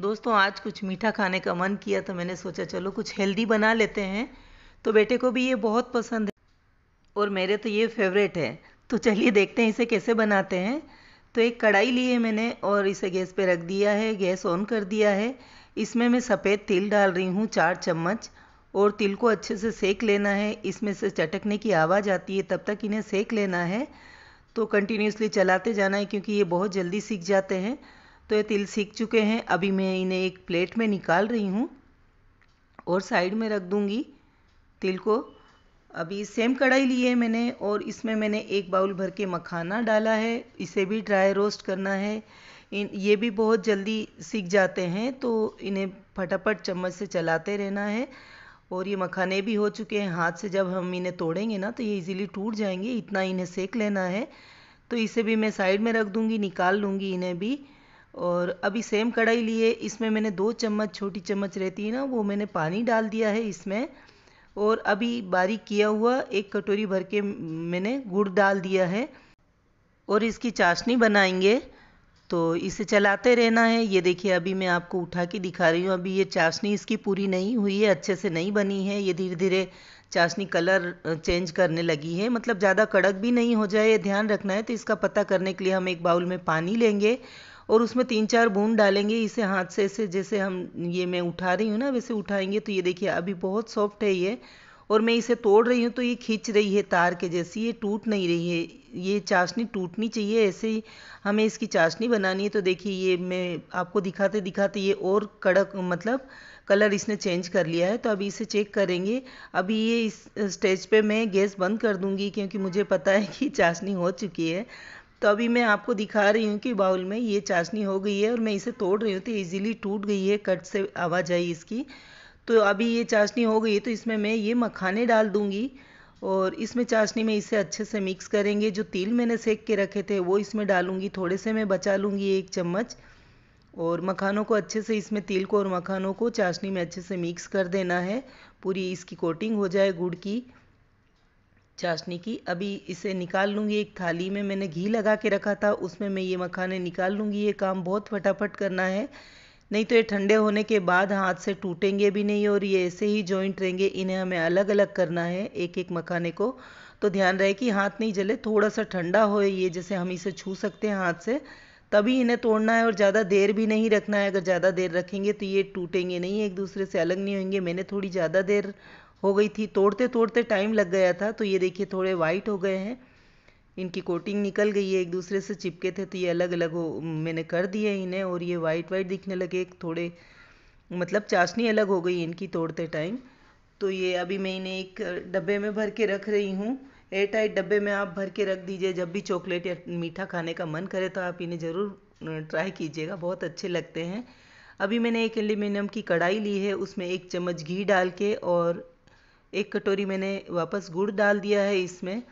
दोस्तों आज कुछ मीठा खाने का मन किया तो मैंने सोचा चलो कुछ हेल्दी बना लेते हैं तो बेटे को भी ये बहुत पसंद है और मेरे तो ये फेवरेट है तो चलिए देखते हैं इसे कैसे बनाते हैं तो एक कढ़ाई ली है मैंने और इसे गैस पे रख दिया है गैस ऑन कर दिया है इसमें मैं सफ़ेद तिल डाल रही हूँ चार चम्मच और तिल को अच्छे से सेक लेना है इसमें से चटकने की आवाज़ आती है तब तक इन्हें सेक लेना है तो कंटिन्यूसली चलाते जाना है क्योंकि ये बहुत जल्दी सीख जाते हैं तो ये तिल सीख चुके हैं अभी मैं इन्हें एक प्लेट में निकाल रही हूँ और साइड में रख दूँगी तिल को अभी सेम कढ़ाई ली है मैंने और इसमें मैंने एक बाउल भर के मखाना डाला है इसे भी ड्राई रोस्ट करना है इन ये भी बहुत जल्दी सीख जाते हैं तो इन्हें फटाफट चम्मच से चलाते रहना है और ये मखाने भी हो चुके हैं हाथ से जब हम इन्हें तोड़ेंगे ना तो ये इजीली टूट जाएंगे इतना इन्हें सेक लेना है तो इसे भी मैं साइड में रख दूँगी निकाल लूँगी इन्हें भी और अभी सेम कढ़ाई लिए इसमें मैंने दो चम्मच छोटी चम्मच रहती है ना वो मैंने पानी डाल दिया है इसमें और अभी बारीक किया हुआ एक कटोरी भर के मैंने गुड़ डाल दिया है और इसकी चाशनी बनाएंगे तो इसे चलाते रहना है ये देखिए अभी मैं आपको उठा के दिखा रही हूँ अभी ये चाशनी इसकी पूरी नहीं हुई है अच्छे से नहीं बनी है ये धीरे धीरे चाशनी कलर चेंज करने लगी है मतलब ज़्यादा कड़क भी नहीं हो जाए ध्यान रखना है तो इसका पता करने के लिए हम एक बाउल में पानी लेंगे और उसमें तीन चार बूंद डालेंगे इसे हाथ से ऐसे जैसे हम ये मैं उठा रही हूँ ना वैसे उठाएंगे तो ये देखिए अभी बहुत सॉफ्ट है ये और मैं इसे तोड़ रही हूँ तो ये खींच रही है तार के जैसी ये टूट नहीं रही है ये चाशनी टूटनी चाहिए ऐसे ही हमें इसकी चाशनी बनानी है तो देखिए ये मैं आपको दिखाते दिखाते ये और कड़क मतलब कलर इसने चेंज कर लिया है तो अभी इसे चेक करेंगे अभी ये इस स्टेज पे मैं गैस बंद कर दूंगी क्योंकि मुझे पता है कि चाशनी हो चुकी है तो अभी मैं आपको दिखा रही हूँ कि बाउल में ये चाशनी हो गई है और मैं इसे तोड़ रही हूँ तो इजीली टूट गई है कट से आवाज आई इसकी तो अभी ये चाशनी हो गई है तो इसमें मैं ये मखाने डाल दूँगी और इसमें चाशनी में इसे अच्छे से मिक्स करेंगे जो तिल मैंने सेक के रखे थे वो इसमें डालूँगी थोड़े से मैं बचा लूँगी एक चम्मच और मखानों को अच्छे से इसमें तिल को और मखानों को चाशनी में अच्छे से मिक्स कर देना है पूरी इसकी कोटिंग हो जाए गुड़ की चाशनी की अभी इसे निकाल लूँगी एक थाली में मैंने घी लगा के रखा था उसमें मैं ये मखाने निकाल लूँगी ये काम बहुत फटाफट करना है नहीं तो ये ठंडे होने के बाद हाथ से टूटेंगे भी नहीं और ये ऐसे ही जॉइंट रहेंगे इन्हें हमें अलग अलग करना है एक एक मखाने को तो ध्यान रहे कि हाथ नहीं जले थोड़ा सा ठंडा हो ये जैसे हम इसे छू सकते हैं हाथ से तभी इन्हें तोड़ना है और ज़्यादा देर भी नहीं रखना है अगर ज़्यादा देर रखेंगे तो ये टूटेंगे नहीं एक दूसरे से अलग नहीं होंगे मैंने थोड़ी ज़्यादा देर हो गई थी तोड़ते तोड़ते टाइम लग गया था तो ये देखिए थोड़े वाइट हो गए हैं इनकी कोटिंग निकल गई है एक दूसरे से चिपके थे तो ये अलग अलग हो मैंने कर दिए इन्हें और ये वाइट वाइट दिखने लगे थोड़े मतलब चाशनी अलग हो गई इनकी तोड़ते टाइम तो ये अभी मैं इन्हें एक डब्बे में भर के रख रही हूँ एयर टाइट डब्बे में आप भर के रख दीजिए जब भी चॉकलेट या मीठा खाने का मन करे तो आप इन्हें ज़रूर ट्राई कीजिएगा बहुत अच्छे लगते हैं अभी मैंने एक एल्यूमिनियम की कढ़ाई ली है उसमें एक चम्मच घी डाल के और एक कटोरी मैंने वापस गुड़ डाल दिया है इसमें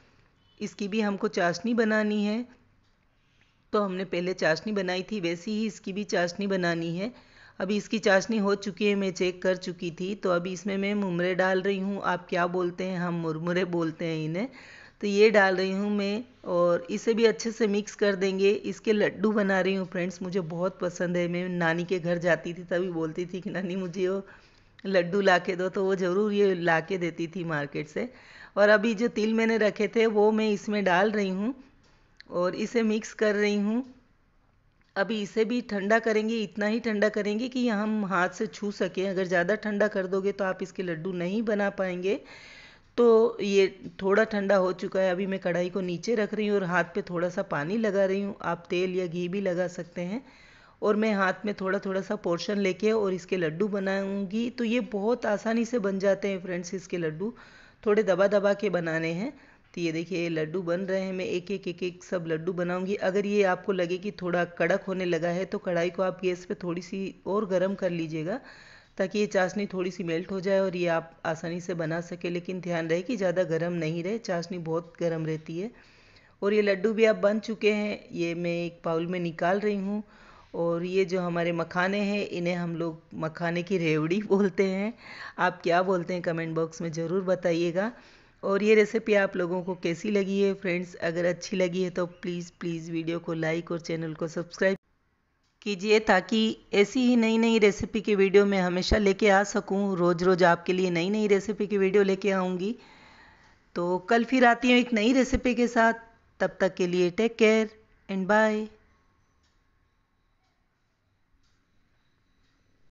इसकी भी हमको चाशनी बनानी है तो हमने पहले चाशनी बनाई थी वैसी ही इसकी भी चाशनी बनानी है अभी इसकी चाशनी हो चुकी है मैं चेक कर चुकी थी तो अभी इसमें मैं मुमरे डाल रही हूँ आप क्या बोलते हैं हम मुरमुरे बोलते हैं इन्हें तो ये डाल रही हूँ मैं और इसे भी अच्छे से मिक्स कर देंगे इसके लड्डू बना रही हूँ फ्रेंड्स मुझे बहुत पसंद है मैं नानी के घर जाती थी तभी बोलती थी कि नानी मुझे वो लड्डू ला के दो तो वो ज़रूर ये ला के देती थी मार्केट से और अभी जो तिल मैंने रखे थे वो मैं इसमें डाल रही हूँ और इसे मिक्स कर रही हूँ अभी इसे भी ठंडा करेंगे इतना ही ठंडा करेंगे कि हम हाथ से छू सकें अगर ज़्यादा ठंडा कर दोगे तो आप इसके लड्डू नहीं बना पाएंगे तो ये थोड़ा ठंडा हो चुका है अभी मैं कढ़ाई को नीचे रख रही हूँ और हाथ पे थोड़ा सा पानी लगा रही हूँ आप तेल या घी भी लगा सकते हैं और मैं हाथ में थोड़ा थोड़ा सा पोर्शन लेके और इसके लड्डू बनाऊंगी तो ये बहुत आसानी से बन जाते हैं फ्रेंड्स इसके लड्डू थोड़े दबा दबा के बनाने हैं तो ये देखिए ये लड्डू बन रहे हैं मैं एक एक एक एक सब लड्डू बनाऊंगी अगर ये आपको लगे कि थोड़ा कड़क होने लगा है तो कढ़ाई को आप गैस पे थोड़ी सी और गर्म कर लीजिएगा ताकि ये चाशनी थोड़ी सी मेल्ट हो जाए और ये आप आसानी से बना सके लेकिन ध्यान रहे कि ज़्यादा गर्म नहीं रहे चाशनी बहुत गर्म रहती है और ये लड्डू भी आप बन चुके हैं ये मैं एक बाउल में निकाल रही हूँ और ये जो हमारे मखाने हैं इन्हें हम लोग मखाने की रेवड़ी बोलते हैं आप क्या बोलते हैं कमेंट बॉक्स में ज़रूर बताइएगा और ये रेसिपी आप लोगों को कैसी लगी है फ्रेंड्स अगर अच्छी लगी है तो प्लीज़ प्लीज़ वीडियो को लाइक और चैनल को सब्सक्राइब कीजिए ताकि ऐसी ही नई नई रेसिपी की वीडियो मैं हमेशा लेके आ सकूँ रोज़ रोज़ आपके लिए नई नई रेसिपी की वीडियो लेके आऊँगी तो कल फिर आती हूँ एक नई रेसिपी के साथ तब तक के लिए टेक केयर एंड बाय